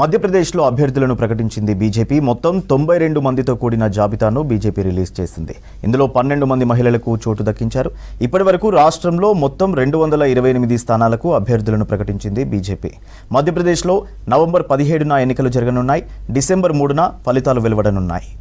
మధ్యప్రదేశ్లో అభ్యర్థులను ప్రకటించింది బీజేపీ మొత్తం తొంభై రెండు మందితో కూడిన జాబితాను బీజేపీ రిలీజ్ చేసింది ఇందులో పన్నెండు మంది మహిళలకు చోటు దక్కించారు ఇప్పటి వరకు రాష్ట్రంలో మొత్తం రెండు వందల ఇరవై ఎనిమిది స్థానాలకు అభ్యర్థులను ప్రకటించింది బీజేపీ మధ్యప్రదేశ్లో నవంబర్ పదిహేడున ఎన్నికలు జరగనున్నాయి డిసెంబర్ మూడున ఫలితాలు వెలువడనున్నాయి